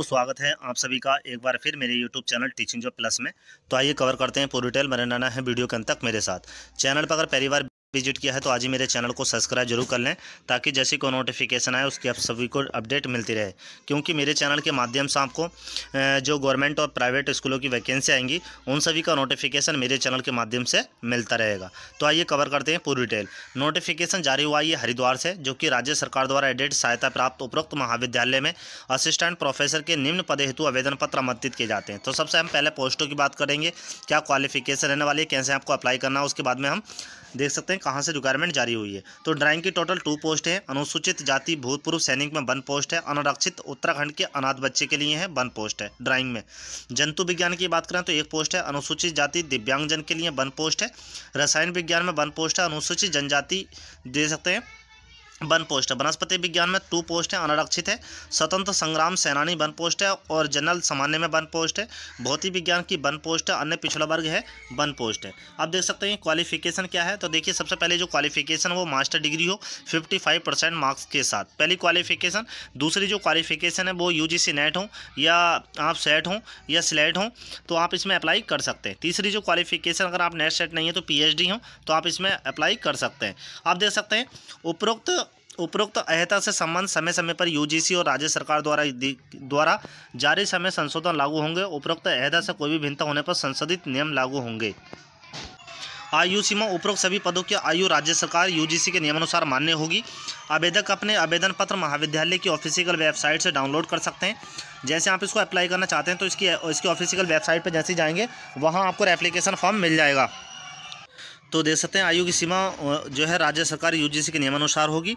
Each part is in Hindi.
तो स्वागत है आप सभी का एक बार फिर मेरे YouTube channel teaching job plus में तो आइए कवर करते हैं पूरी डिटेल नाना है वीडियो के अंत तक मेरे साथ चैनल पर अगर पहली बार विजिट किया है तो आज ही मेरे चैनल को सब्सक्राइब जरूर कर लें ताकि जैसे कोई नोटिफिकेशन आए उसकी आप सभी को अपडेट मिलती रहे क्योंकि मेरे चैनल के माध्यम से आपको जो गवर्नमेंट और प्राइवेट स्कूलों की वैकेंसी आएंगी उन सभी का नोटिफिकेशन मेरे चैनल के माध्यम से मिलता रहेगा तो आइए कवर करते हैं पूरी डिटेल नोटिफिकेशन जारी हुआ है हरिद्वार से जो कि राज्य सरकार द्वारा एडेड सहायता प्राप्त उपरोक्त महाविद्यालय में असिस्टेंट प्रोफेसर के निम्न पद हेतु आवेदन पत्र आमंत्रित किए जाते हैं तो सबसे हम पहले पोस्टों की बात करेंगे क्या क्वालिफिकेशन रहने वाली है कैसे आपको अप्लाई करना है उसके बाद में हम देख सकते हैं हैं कहाँ से रिक्वायरमेंट जारी हुई है तो ड्राइंग की टोटल टू पोस्ट है अनुसूचित जाति भूतपूर्व सैनिक में वन पोस्ट है अनारक्षित उत्तराखंड के अनाथ बच्चे के लिए है वन पोस्ट है ड्राइंग में जंतु विज्ञान की बात करें तो एक पोस्ट है अनुसूचित जाति दिव्यांगजन के लिए वन पोस्ट है रसायन विज्ञान में वन पोस्ट है अनुसूचित जनजाति दे सकते हैं वन पोस्ट है वनस्पति विज्ञान में टू पोस्ट है अनारक्षित है स्वतंत्र संग्राम सेनानी वन पोस्ट है और जनरल सामान्य में वन पोस्ट है भौतिक विज्ञान की वन पोस्ट है अन्य पिछड़ा वर्ग है वन पोस्ट है आप देख सकते हैं क्वालिफिकेशन क्या है तो देखिए सबसे पहले जो क्वालिफिकेशन वो मास्टर डिग्री हो फिफ्टी फाइव परसेंट मार्क्स के साथ पहली क्वालिफिकेशन दूसरी जो क्वालिफिकेशन है वो यू जी सी नेट हो या आप सेट हों या स्लेट हों तो आप इसमें अप्लाई कर सकते हैं तीसरी जो क्वालिफिकेशन अगर आप नेट सेट नहीं है तो पी एच डी हो तो आप इसमें अप्लाई कर सकते हैं आप देख सकते हैं उपरोक्त उपरोक्त अहता से संबंध समय समय पर यूजीसी और राज्य सरकार द्वारा द्वारा जारी समय संशोधन लागू होंगे उपरोक्त अहदा से कोई भी भिन्नता होने पर संशोधित नियम लागू होंगे आयु सीमा उपरोक्त सभी पदों की आयु राज्य सरकार यूजीसी के नियमानुसार मान्य होगी आवेदक अपने आवेदन पत्र महाविद्यालय की ऑफिसियल वेबसाइट से डाउनलोड कर सकते हैं जैसे आप इसको अप्लाई करना चाहते हैं तो इसकी इसकी ऑफिसियल वेबसाइट पर जैसे जाएंगे वहाँ आपको एप्लीकेशन फॉर्म मिल जाएगा तो देख सकते हैं आयु की सीमा जो है राज्य सरकार यूजीसी के नियमानुसार होगी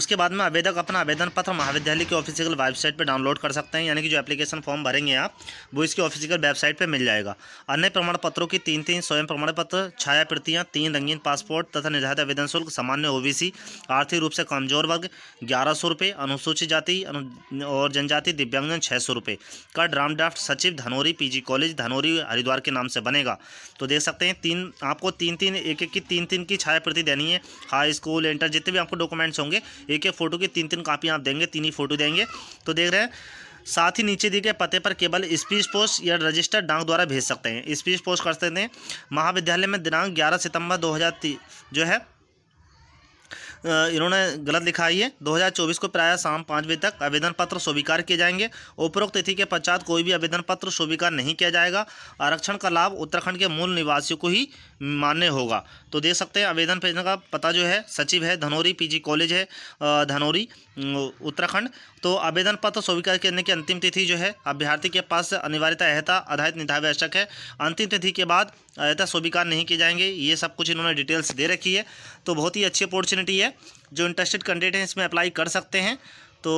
उसके बाद में आवेदक अपना आवेदन पत्र महाविद्यालय की ऑफिशियल वेबसाइट पर डाउनलोड कर सकते हैं यानी कि जो एप्लीकेशन फॉर्म भरेंगे आप वो इसकी ऑफिशियल वेबसाइट पर मिल जाएगा अन्य प्रमाण पत्रों की तीन तीन स्वयं प्रमाण पत्र छाया प्रतियाँ तीन रंगीन पासपोर्ट तथा निर्धारित आवेदन शुल्क सामान्य ओ आर्थिक रूप से कमजोर वर्ग ग्यारह सौ रुपये अनुसूचित जाति और जनजाति दिव्यांगजन छः सौ रुपये का ड्राम ड्राफ्ट सचिव धनौरी पीजी कॉलेज धनौरी हरिद्वार के नाम से बनेगा तो देख सकते हैं तीन आपको तीन तीन एक एक की तीन तीन की छाया प्रति देनी है हाई स्कूल इंटर जितने भी आपको डॉक्यूमेंट्स होंगे एक एक फ़ोटो की तीन तीन कापियाँ आप देंगे तीन ही फ़ोटो देंगे तो देख रहे हैं साथ ही नीचे दिए गए पते पर केवल स्पीच पोस्ट या रजिस्टर डाक द्वारा भेज सकते हैं स्पीच पोस्ट कर सकते हैं महाविद्यालय में दिनांक ग्यारह सितंबर दो जो है इन्होंने गलत लिखा है हज़ार 2024 को प्रायः शाम पाँच बजे तक आवेदन पत्र स्वीकार किए जाएंगे उपरोक्त तिथि के पश्चात कोई भी आवेदन पत्र स्वीकार नहीं किया जाएगा आरक्षण का लाभ उत्तराखंड के मूल निवासियों को ही मान्य होगा तो दे सकते हैं आवेदन भेजने का पता जो है सचिव है धनौरी पी कॉलेज है धनौरी उत्तराखंड तो आवेदन पत्र स्वीकार करने की अंतिम तिथि जो है अभ्यर्थी के पास अनिवार्यता अहता आधारित आवश्यक है अंतिम तिथि के बाद अहता स्वीकार नहीं किए जाएंगे ये सब कुछ इन्होंने डिटेल्स दे रखी है तो बहुत ही अच्छी अपॉर्चुनिटी है है जो इंटरेस्टेड कैंडिडेट हैं इसमें अप्लाई कर सकते हैं तो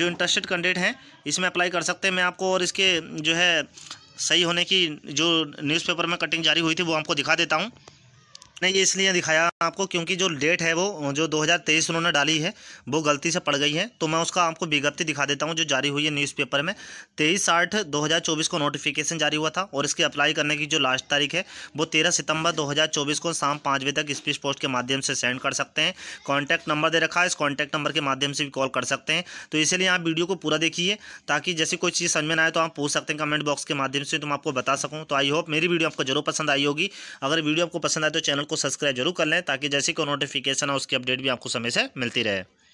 जो इंटरेस्टेड कैंडिडेट हैं इसमें अप्लाई कर सकते हैं मैं आपको और इसके जो है सही होने की जो न्यूज़पेपर में कटिंग जारी हुई थी वो आपको दिखा देता हूँ नहीं ये इसलिए दिखाया आपको क्योंकि जो डेट है वो जो 2023 उन्होंने डाली है वो गलती से पड़ गई है तो मैं उसका आपको विज्ञप्ति दिखा देता हूँ जो जारी हुई है न्यूज़पेपर में तेईस आठ 2024 को नोटिफिकेशन जारी हुआ था और इसकी अप्लाई करने की जो लास्ट तारीख है वो तेरह सितंबर 2024 को शाम पाँच बजे तक स्पीच पोस्ट के माध्यम से सेंड कर सकते हैं कॉन्टैक्ट नंबर दे रखा है इस कॉन्टैक्ट नंबर के माध्यम से भी कॉल कर सकते हैं तो इसीलिए आप वीडियो को पूरा देखिए ताकि जैसे कोई चीज़ समझ में आए तो आप पूछ सकते हैं कमेंट बॉक्स के माध्यम से तो मैं आपको बता सकूँ तो आई होप मेरी वीडियो आपको जरूर पसंद आई होगी अगर वीडियो आपको पसंद आए तो चैनल को सब्सक्राइब जरूर कर लें ताकि जैसे कोई नोटिफिकेशन है उसकी अपडेट भी आपको समय से मिलती रहे